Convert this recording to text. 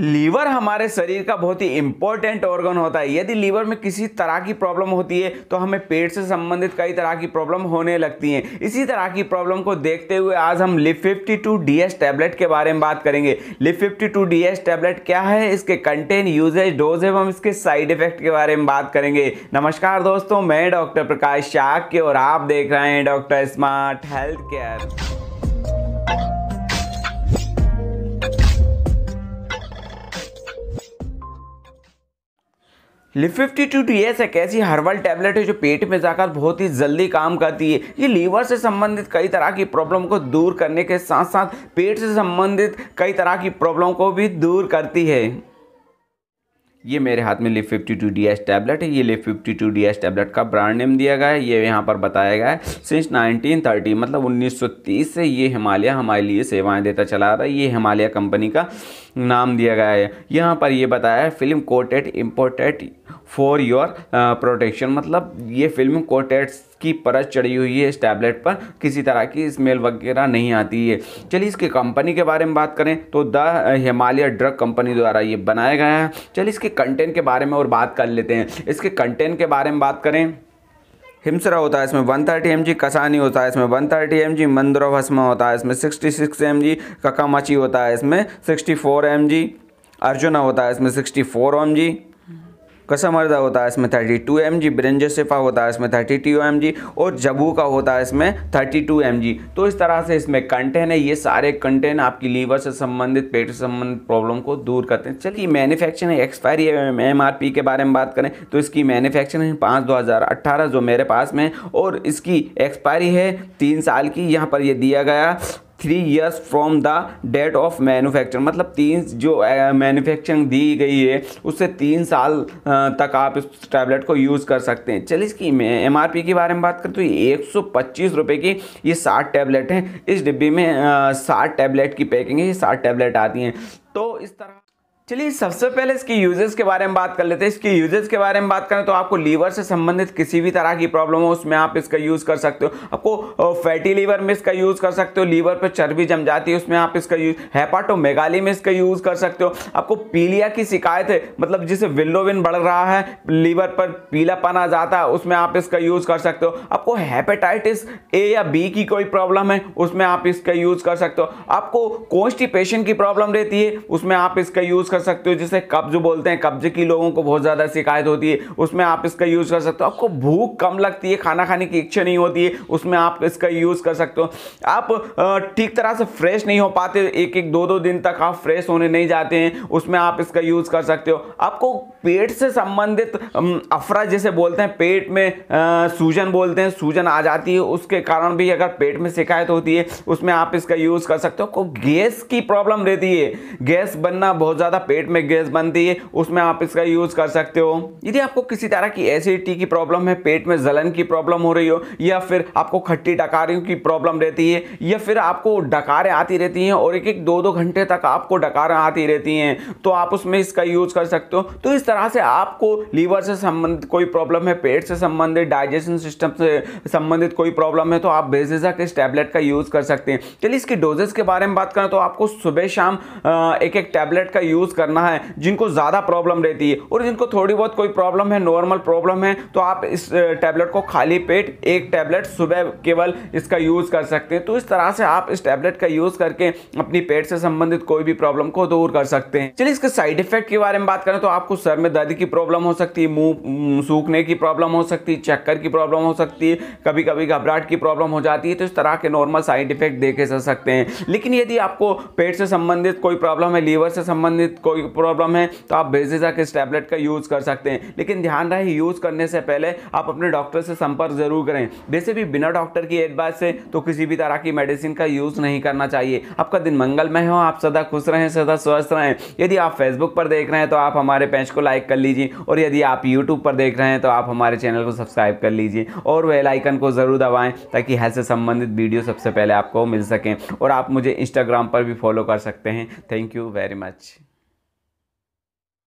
liver हमारे शरीर का बहुत ही इंपॉर्टेंट ऑर्गन होता है यदि लीवर में किसी तरह की प्रॉब्लम होती है तो हमें पेट से संबंधित कई तरह की प्रॉब्लम होने लगती हैं इसी तरह की प्रॉब्लम को देखते हुए आज हम Liv fifty two D S tablet के बारे में बात करेंगे Liv fifty two D S tablet क्या है इसके कंटेंट यूजेज डोज एवं इसके साइड इफेक्ट के बारे में बात करेंगे नमस्कार दोस्तों मैं डॉक्टर प्रकाश शाक के और आप देख रहे हैं doctor smart health care fifty two D S एक ऐसी हर्बल टैबलेट है जो पेट में जाकर बहुत ही जल्दी काम करती है ये लीवर से संबंधित कई तरह की प्रॉब्लम को दूर करने के साथ साथ पेट से संबंधित कई तरह की प्रॉब्लम को भी दूर करती है ये मेरे हाथ में Liv fifty two D S tablet है ये Liv fifty two D S tablet का ब्रांड नेम दिया गया है ये यहाँ पर बताया गया है सिंस 1930 मतलब 1930 से ये हिमालय हमारे लिए सेवाएं देता चला रहा है ये हिमालय कंपनी का नाम दिया गया है यहाँ पर ये बताया है film coated imported for your protection मतलब ये फिल्म कोटेट्स की परत चढ़ी हुई है इस टैबलेट पर किसी तरह की स्मेल वगैरह नहीं आती है चलिए इसके कंपनी के बारे में बात करें तो द हिमालय ड्रग कंपनी द्वारा ये बनाया गया है चलिए इसके कंटेंट के बारे में और बात कर लेते हैं इसके कंटेंट के बारे में बात करें हिमसरा होता है इसमें वन थर्टी एम जी कसानी होता है इसमें वन थर्टी एम जी मंदरो भस्मा होता है इसमें सिक्सटी सिक्स एम जी ककामाची होता है इसमें सिक्सटी फोर एम जी अर्जुना होता है इसमें सिक्सटी फोर एम जी कसमर्दा होता है इसमें थर्टी टू एम जी ब्रंजसिफा होता है इसमें थर्टी टू एम जी और जबू का होता है इसमें थर्टी टू एम जी तो इस तरह से इसमें कंटेन है ये सारे कंटेन आपकी लीवर से संबंधित पेट से संबंधित प्रॉब्लम को दूर करते हैं चलिए manufacturing expiry M R P के बारे में बात करें तो इसकी मैन्युफैक्चरिंग पाँच दो हज़ार अट्ठारह जो मेरे पास में और इसकी एक्सपायरी है तीन साल की यहाँ पर यह दिया गया three years from the date of manufacture मतलब तीन जो मैन्युफैक्चरिंग uh, दी गई है उससे तीन साल uh, तक आप इस टैबलेट को यूज़ कर सकते हैं चलिए इसकी एम आर पी के बारे में बात करते तो ये एक सौ पच्चीस रुपये की ये साठ टैबलेट हैं इस डिब्बे में uh, साठ टैबलेट की पैकिंग है ये साठ टैबलेट आती हैं तो इस तरह चलिए सबसे पहले इसके यूजेस के बारे में बात कर लेते हैं इसके यूजेस के बारे में बात करें तो आपको लीवर से संबंधित किसी भी तरह की प्रॉब्लम हो उसमें आप इसका यूज़ कर सकते हो आपको फैटी लीवर में इसका यूज़ कर सकते हो लीवर पर चर्बी जम जाती है उसमें आप इसका यूज हैपाटोमेगाली में इसका यूज़ कर सकते हो आपको पीलिया की शिकायत है मतलब जिसे विल्लोविन बढ़ रहा है लीवर पर पीला पाना जाता है उसमें आप इसका यूज़ कर सकते हो आपको हेपेटाइटिस ए या बी की कोई प्रॉब्लम है उसमें आप इसका यूज़ कर सकते हो आपको कॉन्स्टिपेशन की प्रॉब्लम रहती है उसमें आप इसका यूज़ कर सकते हो जिसे कब्ज बोलते हैं कब्ज की लोगों को बहुत ज़्यादा शिकायत होती है उसमें आप इसका यूज़ कर सकते हो आपको भूख कम लगती है खाना खाने की इच्छा नहीं होती है उसमें आप इसका यूज़ कर सकते हो आप ठीक तरह से फ्रेश नहीं हो पाते एक एक दो दो दिन तक आप फ्रेश होने नहीं जाते हैं उसमें आप इसका यूज़ कर सकते हो आपको पेट से संबंधित अफरा जैसे बोलते हैं पेट में सूजन बोलते हैं सूजन आ जाती है उसके कारण भी अगर पेट में शिकायत होती है उसमें आप इसका यूज़ कर सकते हो आपको गैस की प्रॉब्लम रहती है गैस बनना बहुत ज़्यादा पेट में गैस बनती है उसमें आप इसका यूज़ कर सकते हो यदि आपको किसी तरह की एसिडिटी की प्रॉब्लम है पेट में जलन की प्रॉब्लम हो रही हो या फिर आपको खट्टी डकारियों की प्रॉब्लम रहती है या फिर आपको डकारें आती रहती हैं और एक एक दो दो घंटे तक आपको डकारें आती रहती हैं तो आप उसमें इसका यूज़ कर सकते हो तो इस तरह से आपको लीवर से संबंधित कोई प्रॉब्लम है पेट से संबंधित डाइजेशन सिस्टम से संबंधित कोई प्रॉब्लम है तो आप बेजिजक इस टैबलेट का यूज़ कर सकते हैं चलिए इसकी डोजेस के बारे में बात करें तो आपको सुबह शाम एक एक टैबलेट का यूज़ यूज़ करना है जिनको ज़्यादा प्रॉब्लम रहती है और जिनको थोड़ी बहुत कोई प्रॉब्लम है नॉर्मल प्रॉब्लम है तो आप इस टैबलेट को खाली पेट एक टैबलेट सुबह केवल इसका यूज़ कर सकते हैं तो इस तरह से आप इस टैबलेट का यूज़ करके अपनी पेट से संबंधित कोई भी प्रॉब्लम को दूर कर सकते हैं चलिए इसके साइड इफेक्ट के बारे में बात करें तो आपको सर में दर्द की प्रॉब्लम हो सकती है मुंह सूखने की प्रॉब्लम हो सकती है चक्कर की प्रॉब्लम हो सकती है कभी कभी घबराहट की प्रॉब्लम हो जाती है तो इस तरह के नॉर्मल साइड इफेक्ट देखे जा सकते हैं लेकिन यदि आपको पेट से संबंधित कोई प्रॉब्लम है लीवर से संबंधित कोई प्रॉब्लम है तो आप बेझिझक इस टैबलेट का यूज़ कर सकते हैं लेकिन ध्यान रहे यूज़ करने से पहले आप अपने डॉक्टर से संपर्क ज़रूर करें वैसे भी बिना डॉक्टर की एडवाइस से तो किसी भी तरह की मेडिसिन का यूज़ नहीं करना चाहिए आपका दिन मंगलमय हो आप सदा खुश रहें सदा स्वस्थ रहें यदि आप फेसबुक पर देख रहे हैं तो आप हमारे पेज को लाइक कर लीजिए और यदि आप यूट्यूब पर देख रहे हैं तो आप हमारे चैनल को सब्सक्राइब कर लीजिए और वे आइकन को ज़रूर दबाएँ ताकि हेल्थ से संबंधित वीडियो सबसे पहले आपको मिल सकें और आप मुझे इंस्टाग्राम पर भी फॉलो कर सकते हैं थैंक यू वेरी मच